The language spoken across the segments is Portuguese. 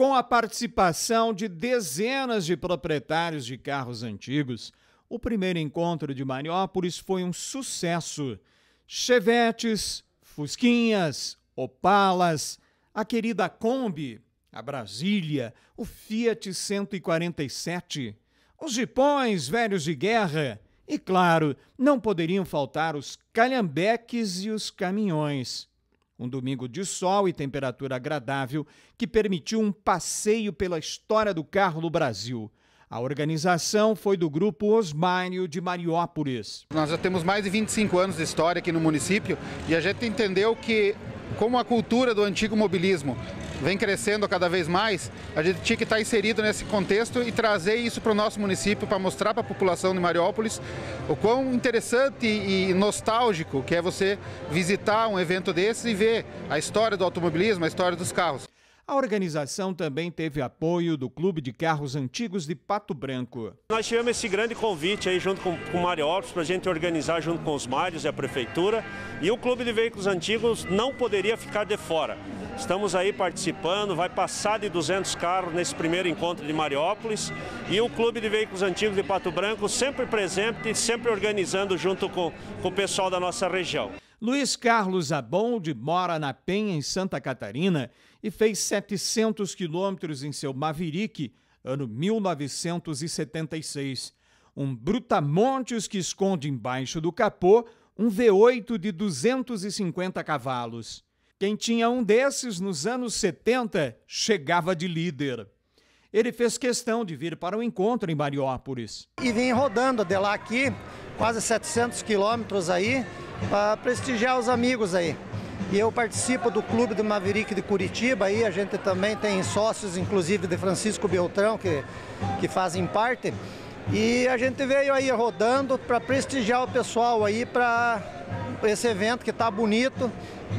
Com a participação de dezenas de proprietários de carros antigos, o primeiro encontro de Mariópolis foi um sucesso. Chevetes, Fusquinhas, Opalas, a querida Kombi, a Brasília, o Fiat 147, os jipões velhos de guerra e, claro, não poderiam faltar os calhambeques e os caminhões. Um domingo de sol e temperatura agradável que permitiu um passeio pela história do carro no Brasil. A organização foi do grupo Osmário de Mariópolis. Nós já temos mais de 25 anos de história aqui no município e a gente entendeu que como a cultura do antigo mobilismo vem crescendo cada vez mais, a gente tinha que estar inserido nesse contexto e trazer isso para o nosso município, para mostrar para a população de Mariópolis o quão interessante e nostálgico que é você visitar um evento desse e ver a história do automobilismo, a história dos carros. A organização também teve apoio do Clube de Carros Antigos de Pato Branco. Nós tivemos esse grande convite aí junto com, o Mariópolis para a gente organizar junto com os Mários e a Prefeitura. E o Clube de Veículos Antigos não poderia ficar de fora. Estamos aí participando, vai passar de 200 carros nesse primeiro encontro de Mariópolis. E o Clube de Veículos Antigos de Pato Branco sempre presente, sempre organizando junto com, com o pessoal da nossa região. Luiz Carlos Abonde mora na Penha, em Santa Catarina, e fez 700 quilômetros em seu Maverick, ano 1976. Um brutamontes que esconde embaixo do capô um V8 de 250 cavalos. Quem tinha um desses nos anos 70 chegava de líder. Ele fez questão de vir para o um encontro em Mariópolis. E vim rodando de lá aqui, quase 700 quilômetros aí, para prestigiar os amigos aí. E eu participo do Clube do Maverick de Curitiba, aí a gente também tem sócios, inclusive de Francisco Beltrão, que, que fazem parte. E a gente veio aí rodando para prestigiar o pessoal aí para esse evento que está bonito,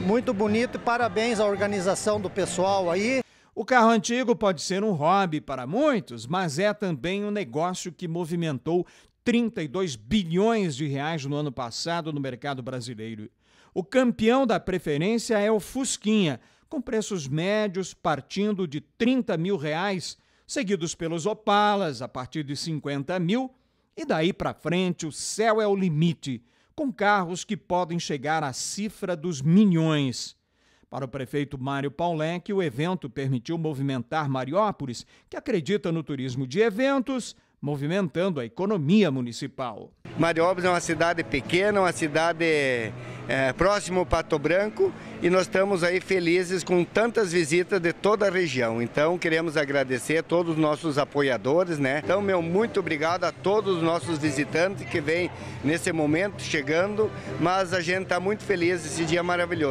muito bonito. E parabéns à organização do pessoal aí. O carro antigo pode ser um hobby para muitos, mas é também um negócio que movimentou 32 bilhões de reais no ano passado no mercado brasileiro. O campeão da preferência é o Fusquinha, com preços médios partindo de 30 mil reais, seguidos pelos Opalas a partir de 50 mil, e daí para frente o céu é o limite, com carros que podem chegar à cifra dos milhões. Para o prefeito Mário que o evento permitiu movimentar Mariópolis, que acredita no turismo de eventos, movimentando a economia municipal. Mariópolis é uma cidade pequena, uma cidade é, próximo ao Pato Branco e nós estamos aí felizes com tantas visitas de toda a região. Então queremos agradecer a todos os nossos apoiadores, né? Então meu muito obrigado a todos os nossos visitantes que vêm nesse momento chegando, mas a gente está muito feliz esse dia é maravilhoso.